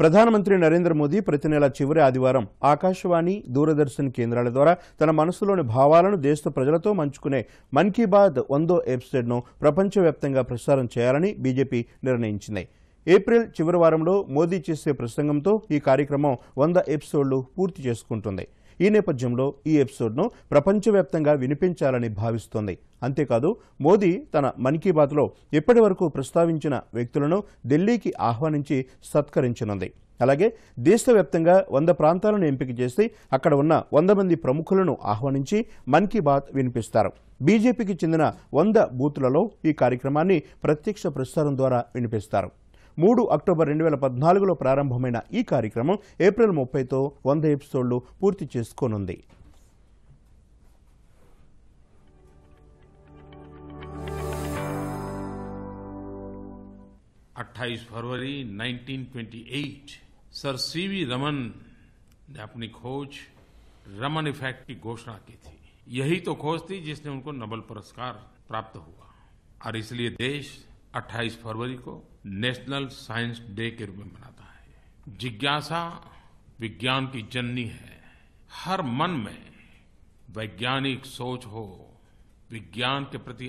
ప్రధానమంత్రి నరేంద్ర మోదీ ప్రతి నెల చివరి ఆదివారం ఆకాశవాణి దూరదర్శన్ కేంద్రాల ద్వారా తన మనసులోని భావాలను దేశ ప్రజలతో మంచుకునే మన్ కీ బాత్ వందో ఎపిసోడ్ను ప్రపంచవ్యాప్తంగా ప్రసారం చేయాలని బీజేపీ నిర్ణయించింది ఏప్రిల్ చివరి వారంలో మోదీ చేసే ప్రసంగంతో ఈ కార్యక్రమం వంద ఎపిసోడ్లు పూర్తి చేసుకుంటుంది ఈ నేపథ్యంలో ఈ ఎపిసోడ్ను ప్రపంచవ్యాప్తంగా వినిపించాలని భావిస్తోంది అంతేకాదు మోదీ తన మన్ కీ బాత్లో ఇప్పటి వరకు ప్రస్తావించిన వ్యక్తులను ఢిల్లీకి ఆహ్వానించి సత్కరించనుంది అలాగే దేశవ్యాప్తంగా వంద ప్రాంతాలను ఎంపిక చేసి అక్కడ ఉన్న వంద మంది ప్రముఖులను ఆహ్వానించి మన్ కీ బాత్ వినిపిస్తారు బీజేపీకి చెందిన వంద బూతులలో ఈ కార్యక్రమాన్ని ప్రత్యక్ష ప్రసారం ద్వారా వినిపిస్తారు मूड अक्टोबर रेल पदना प्रारंभम कार्यक्रम एप्रि मुफ तो वसोड पूर्ति चेसकोन अट्ठाईस फरवरी 1928 सर सीवी रमन ने अपनी खोज रमन इफेक्ट की घोषणा की थी यही तो खोज थी जिसने उनको नोबल पुरस्कार प्राप्त हुआ और इसलिए देश 28 फरवरी को नेशनल साइंस डे के रूप में मनाता है जिज्ञासा विज्ञान की जननी है हर मन में वैज्ञानिक सोच हो विज्ञान के प्रति